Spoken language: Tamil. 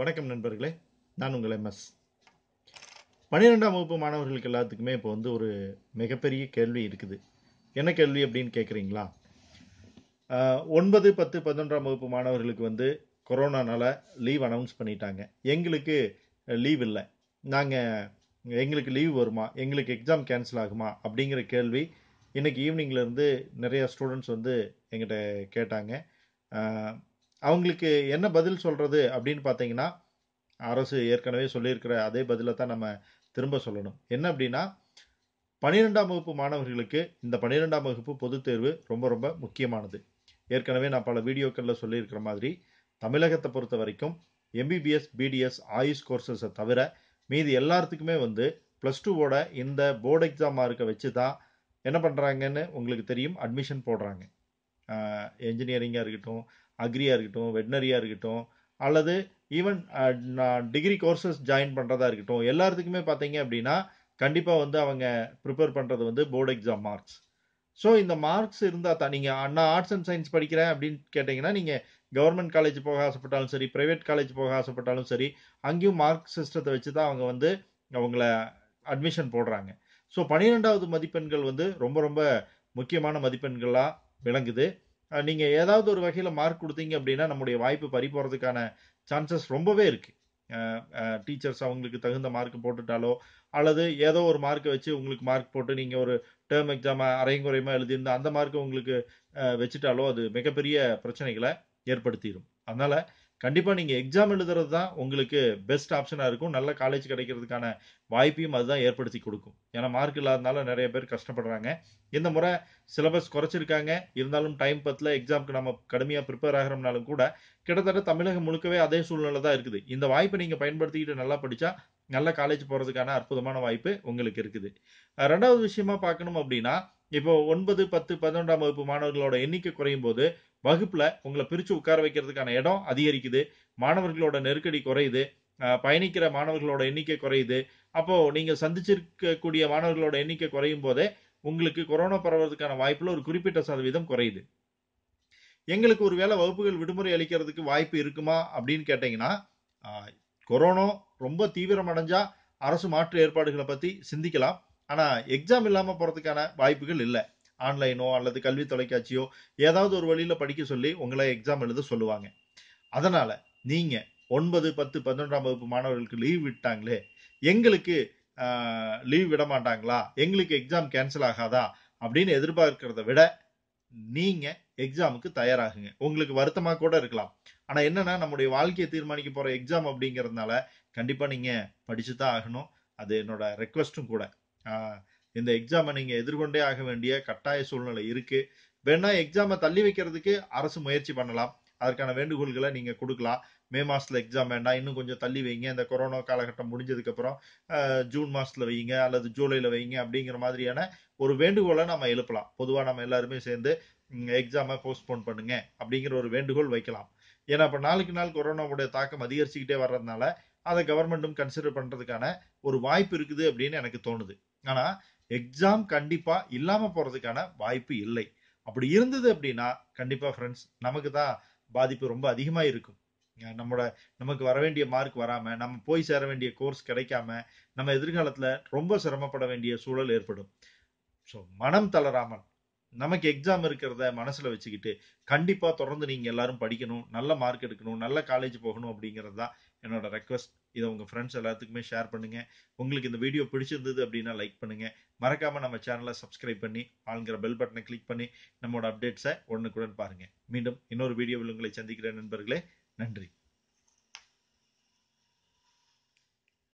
வணக்கம் நண்பர்களே நான் உங்கள் எம்எஸ் பன்னிரெண்டாம் வகுப்பு மாணவர்களுக்கு எல்லாத்துக்குமே இப்போ வந்து ஒரு மிகப்பெரிய கேள்வி இருக்குது என்ன கேள்வி அப்படின்னு கேட்குறீங்களா ஒன்பது பத்து பதினொன்றாம் வகுப்பு மாணவர்களுக்கு வந்து கொரோனானால் லீவ் அனௌன்ஸ் பண்ணிட்டாங்க எங்களுக்கு லீவ் இல்லை நாங்கள் எங்களுக்கு லீவ் வருமா எங்களுக்கு எக்ஸாம் கேன்சல் ஆகுமா அப்படிங்கிற கேள்வி இன்றைக்கி ஈவினிங்லேருந்து நிறையா ஸ்டூடெண்ட்ஸ் வந்து எங்கிட்ட கேட்டாங்க அவங்களுக்கு என்ன பதில் சொல்கிறது அப்படின்னு பார்த்தீங்கன்னா அரசு ஏற்கனவே சொல்லியிருக்கிற அதே பதிலை தான் நம்ம திரும்ப சொல்லணும் என்ன அப்படின்னா பன்னிரெண்டாம் வகுப்பு மாணவர்களுக்கு இந்த பன்னிரெண்டாம் வகுப்பு பொதுத் தேர்வு ரொம்ப ரொம்ப முக்கியமானது ஏற்கனவே நான் பல வீடியோக்களில் சொல்லியிருக்கிற மாதிரி தமிழகத்தை பொறுத்த வரைக்கும் எம்பிபிஎஸ் பிடிஎஸ் ஆயுஷ் கோர்சஸை தவிர மீதி எல்லாத்துக்குமே வந்து ப்ளஸ் டூவோட இந்த போர்டு எக்ஸாம் மார்க்கை வச்சு தான் என்ன பண்ணுறாங்கன்னு உங்களுக்கு தெரியும் அட்மிஷன் போடுறாங்க என்ஜினியரிங்காக இருக்கட்டும் அக்ரியாக இருக்கட்டும் வெட்னரியாக இருக்கட்டும் அல்லது ஈவன் டிகிரி கோர்சஸ் ஜாயின் பண்ணுறதா இருக்கட்டும் எல்லாத்துக்குமே பார்த்தீங்க அப்படின்னா கண்டிப்பாக வந்து அவங்க ப்ரிப்பேர் பண்ணுறது வந்து போர்டு எக்ஸாம் மார்க்ஸ் ஸோ இந்த மார்க்ஸ் இருந்தால் தான் நீங்கள் அண்ணா ஆர்ட்ஸ் அண்ட் சயின்ஸ் படிக்கிறேன் அப்படின்னு கேட்டிங்கன்னா நீங்கள் கவர்மெண்ட் காலேஜ் போக ஆசைப்பட்டாலும் சரி ப்ரைவேட் காலேஜ் போக ஆசைப்பட்டாலும் சரி அங்கேயும் மார்க் சிஸ்டத்தை வச்சு தான் அவங்க வந்து அவங்கள அட்மிஷன் போடுறாங்க ஸோ பன்னிரெண்டாவது மதிப்பெண்கள் வந்து ரொம்ப ரொம்ப முக்கியமான மதிப்பெண்களாக விளங்குது நீங்க ஏதாவது ஒரு வகையில மார்க் கொடுத்தீங்க அப்படின்னா நம்முடைய வாய்ப்பு பறி போறதுக்கான சான்சஸ் ரொம்பவே இருக்கு டீச்சர்ஸ் அவங்களுக்கு தகுந்த மார்க் போட்டுட்டாலோ அல்லது ஏதோ ஒரு மார்க்கை வச்சு உங்களுக்கு மார்க் போட்டு நீங்க ஒரு டேர்ம் எக்ஸாம் அரைங்குறையமா எழுதியிருந்தா அந்த மார்க்கை உங்களுக்கு வச்சுட்டாலோ அது மிகப்பெரிய பிரச்சனைகளை ஏற்படுத்திடும் அதனால கண்டிப்பாக நீங்கள் எக்ஸாம் எழுதுறது தான் உங்களுக்கு பெஸ்ட் ஆப்ஷனாக இருக்கும் நல்ல காலேஜ் கிடைக்கிறதுக்கான வாய்ப்பையும் அதுதான் ஏற்படுத்தி கொடுக்கும் ஏன்னா மார்க் இல்லாதனால நிறைய பேர் கஷ்டப்படுறாங்க இந்த முறை சிலபஸ் குறைச்சிருக்காங்க இருந்தாலும் டைம் பத்தில் எக்ஸாமுக்கு நம்ம கடுமையாக ப்ரிப்பேர் ஆகிறோம்னாலும் கூட கிட்டத்தட்ட தமிழகம் முழுக்கவே அதே சூழ்நிலை தான் இருக்குது இந்த வாய்ப்பை நீங்கள் பயன்படுத்திக்கிட்டு நல்லா படித்தா நல்ல காலேஜ் போகிறதுக்கான அற்புதமான வாய்ப்பு உங்களுக்கு இருக்குது ரெண்டாவது விஷயமா பார்க்கணும் அப்படின்னா இப்போ ஒன்பது பத்து பதினொன்றாம் வகுப்பு மாணவர்களோட எண்ணிக்கை குறையும் போது வகுப்புல உங்களை பிரிச்சு உட்கார வைக்கிறதுக்கான இடம் அதிகரிக்குது மாணவர்களோட நெருக்கடி குறையுது பயணிக்கிற மாணவர்களோட எண்ணிக்கை குறையுது அப்போ நீங்க சந்திச்சிருக்கக்கூடிய மாணவர்களோட எண்ணிக்கை குறையும் போதே உங்களுக்கு கொரோனா பரவதுக்கான வாய்ப்புல ஒரு குறிப்பிட்ட சதவீதம் குறையுது எங்களுக்கு ஒரு வேளை வகுப்புகள் விடுமுறை அளிக்கிறதுக்கு வாய்ப்பு இருக்குமா அப்படின்னு கேட்டீங்கன்னா கொரோனா ரொம்ப தீவிரம் அடைஞ்சா அரசு மாற்று ஏற்பாடுகளை பத்தி சிந்திக்கலாம் ஆனால் எக்ஸாம் இல்லாமல் போகிறதுக்கான வாய்ப்புகள் இல்லை ஆன்லைனோ அல்லது கல்வி தொலைக்காட்சியோ ஏதாவது ஒரு வழியில் படிக்க சொல்லி உங்களை எக்ஸாம் எழுத சொல்லுவாங்க அதனால் நீங்கள் ஒன்பது பத்து பதினொன்றாம் வகுப்பு மாணவர்களுக்கு லீவ் விட்டாங்களே எங்களுக்கு லீவ் விட மாட்டாங்களா எங்களுக்கு எக்ஸாம் கேன்சல் ஆகாதா அப்படின்னு எதிர்பார்க்கிறத விட நீங்கள் எக்ஸாமுக்கு தயாராகுங்க உங்களுக்கு வருத்தமாக கூட இருக்கலாம் ஆனால் என்னென்னா நம்முடைய வாழ்க்கையை தீர்மானிக்க போகிற எக்ஸாம் அப்படிங்கிறதுனால கண்டிப்பாக நீங்கள் படித்து தான் ஆகணும் அது என்னோட ரெக்வஸ்ட்டும் கூட இந்த எக்ஸாமை நீங்கள் எதிர்கொண்டே ஆக வேண்டிய கட்டாய சூழ்நிலை இருக்குது வேணா எக்ஸாமை தள்ளி வைக்கிறதுக்கு அரசு முயற்சி பண்ணலாம் அதற்கான வேண்டுகோள்களை நீங்கள் கொடுக்கலாம் மே மாதத்தில் எக்ஸாம் வேண்டாம் இன்னும் கொஞ்சம் தள்ளி வைங்க இந்த கொரோனா காலகட்டம் முடிஞ்சதுக்கப்புறம் ஜூன் மாதத்தில் வைங்க அல்லது ஜூலையில் வைங்க அப்படிங்கிற மாதிரியான ஒரு வேண்டுகோளை நம்ம எழுப்பலாம் பொதுவாக நம்ம எல்லாருமே சேர்ந்து எக்ஸாமை போஸ்ட்போன் பண்ணுங்க அப்படிங்கிற ஒரு வேண்டுகோள் வைக்கலாம் ஏன்னா இப்போ நாளுக்கு நாள் கொரோனாவுடைய தாக்கம் அதிகரிச்சுக்கிட்டே வர்றதுனால அதை கவர்மெண்ட்டும் கன்சிடர் பண்ணுறதுக்கான ஒரு வாய்ப்பு இருக்குது அப்படின்னு எனக்கு தோணுது ஆனால் எக்ஸாம் கண்டிப்பாக இல்லாமல் போகிறதுக்கான வாய்ப்பு இல்லை அப்படி இருந்தது அப்படின்னா கண்டிப்பாக ஃப்ரெண்ட்ஸ் நமக்கு தான் பாதிப்பு ரொம்ப அதிகமாக இருக்கும் நம்மளோட நமக்கு வர வேண்டிய மார்க் வராமல் நம்ம போய் சேர வேண்டிய கோர்ஸ் கிடைக்காம நம்ம எதிர்காலத்தில் ரொம்ப சிரமப்பட வேண்டிய சூழல் ஏற்படும் ஸோ மனம் தளராமல் நமக்கு எக்ஸாம் இருக்கிறத மனசில் வச்சுக்கிட்டு கண்டிப்பாக தொடர்ந்து நீங்கள் எல்லாரும் படிக்கணும் நல்ல மார்க் எடுக்கணும் நல்ல காலேஜ் போகணும் அப்படிங்கிறது தான் என்னோட ரெக்வஸ்ட் இதை உங்கள் ஃப்ரெண்ட்ஸ் எல்லாத்துக்குமே ஷேர் பண்ணுங்கள் உங்களுக்கு இந்த வீடியோ பிடிச்சிருந்தது அப்படின்னா லைக் பண்ணுங்கள் மறக்காமல் நம்ம சேனலை சப்ஸ்கிரைப் பண்ணி ஆளுங்கிற பெல் பட்டனை கிளிக் பண்ணி நம்மளோட அப்டேட்ஸை உடனுக்குடன் பாருங்கள் மீண்டும் இன்னொரு வீடியோவில் உங்களை சந்திக்கிறேன் நண்பர்களே நன்றி